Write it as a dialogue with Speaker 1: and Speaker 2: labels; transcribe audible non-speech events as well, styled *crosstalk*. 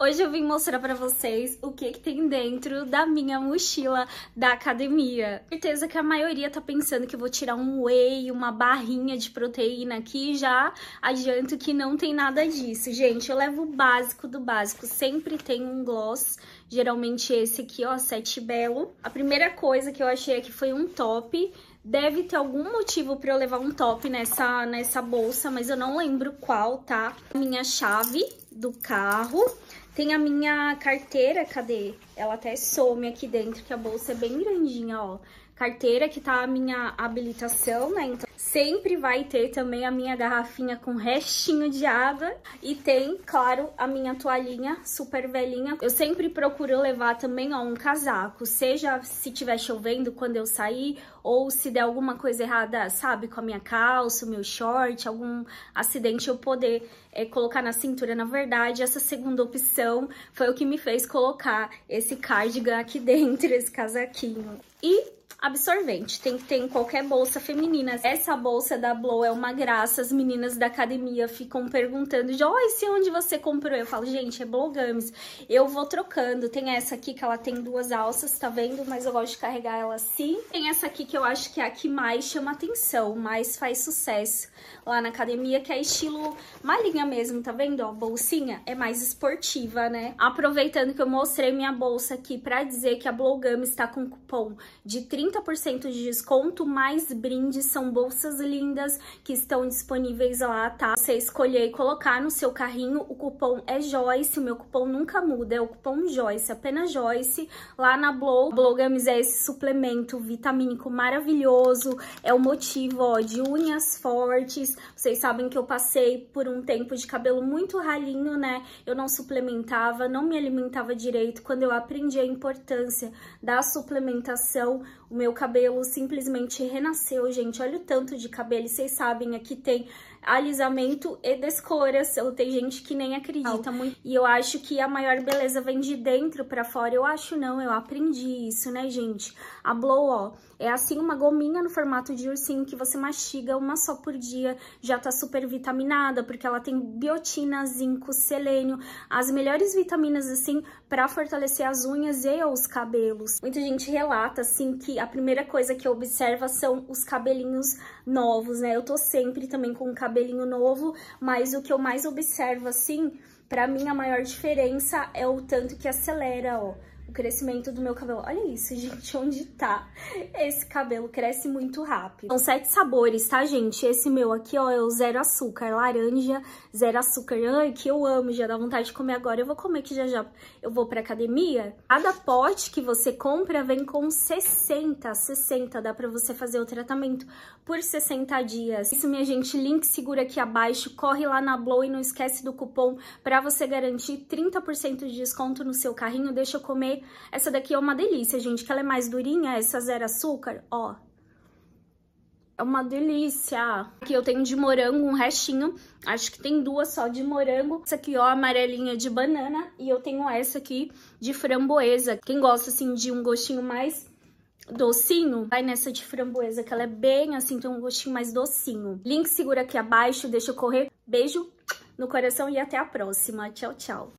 Speaker 1: Hoje eu vim mostrar pra vocês o que, que tem dentro da minha mochila da academia. Certeza que a maioria tá pensando que eu vou tirar um whey, uma barrinha de proteína aqui já adianto que não tem nada disso. Gente, eu levo o básico do básico, sempre tem um gloss, geralmente esse aqui, ó, sete belo. A primeira coisa que eu achei aqui é foi um top, Deve ter algum motivo pra eu levar um top nessa, nessa bolsa, mas eu não lembro qual, tá? Minha chave, do carro. Tem a minha carteira, cadê? ela até some aqui dentro, que a bolsa é bem grandinha, ó. Carteira que tá a minha habilitação, né? Então, sempre vai ter também a minha garrafinha com restinho de água. E tem, claro, a minha toalhinha super velhinha. Eu sempre procuro levar também, ó, um casaco. Seja se tiver chovendo quando eu sair, ou se der alguma coisa errada, sabe? Com a minha calça, meu short, algum acidente, eu poder é, colocar na cintura. Na verdade, essa segunda opção foi o que me fez colocar esse esse cardigan aqui *laughs* dentro, esse casaquinho. E absorvente. Tem que ter em qualquer bolsa feminina. Essa bolsa da Blow é uma graça. As meninas da academia ficam perguntando de, esse onde você comprou? Eu falo, gente, é Blow Games. Eu vou trocando. Tem essa aqui que ela tem duas alças, tá vendo? Mas eu gosto de carregar ela assim. Tem essa aqui que eu acho que é a que mais chama atenção, mais faz sucesso lá na academia, que é estilo malinha mesmo, tá vendo? Ó, bolsinha é mais esportiva, né? Aproveitando que eu mostrei minha bolsa aqui pra dizer que a Blow Games tá com cupom de 30 30% de desconto, mais brindes, são bolsas lindas que estão disponíveis lá, tá? Você escolher e colocar no seu carrinho, o cupom é Joyce, o meu cupom nunca muda, é o cupom Joyce, apenas Joyce, lá na Blow. Blowgums é esse suplemento vitamínico maravilhoso, é o motivo, ó, de unhas fortes, vocês sabem que eu passei por um tempo de cabelo muito ralinho, né? Eu não suplementava, não me alimentava direito, quando eu aprendi a importância da suplementação, o meu cabelo simplesmente renasceu, gente. Olha o tanto de cabelo. Vocês sabem, aqui tem alisamento e descoração. Tem gente que nem acredita muito. E eu acho que a maior beleza vem de dentro para fora. Eu acho não, eu aprendi isso, né, gente? A Blow, ó, é assim uma gominha no formato de ursinho que você mastiga uma só por dia. Já tá super vitaminada, porque ela tem biotina, zinco, selênio, as melhores vitaminas, assim, para fortalecer as unhas e os cabelos. Muita gente relata, assim, que a primeira coisa que observa são os cabelinhos novos, né? Eu tô sempre também com cabelo cabelinho novo, mas o que eu mais observo, assim, pra mim a maior diferença é o tanto que acelera, ó o crescimento do meu cabelo. Olha isso, gente, onde tá? Esse cabelo cresce muito rápido. São sete sabores, tá, gente? Esse meu aqui, ó, é o zero açúcar, é laranja, zero açúcar. Ai, que eu amo, já dá vontade de comer agora. Eu vou comer que já já eu vou pra academia. Cada pote que você compra vem com 60, 60. Dá pra você fazer o tratamento por 60 dias. Isso, minha gente, link segura aqui abaixo. Corre lá na Blow e não esquece do cupom pra você garantir 30% de desconto no seu carrinho. Deixa eu comer essa daqui é uma delícia, gente, que ela é mais durinha, essa zero açúcar, ó. É uma delícia. Aqui eu tenho de morango um restinho, acho que tem duas só de morango. Essa aqui, ó, amarelinha de banana. E eu tenho essa aqui de framboesa. Quem gosta, assim, de um gostinho mais docinho, vai nessa de framboesa, que ela é bem assim, tem um gostinho mais docinho. Link segura aqui abaixo, deixa eu correr. Beijo no coração e até a próxima. Tchau, tchau.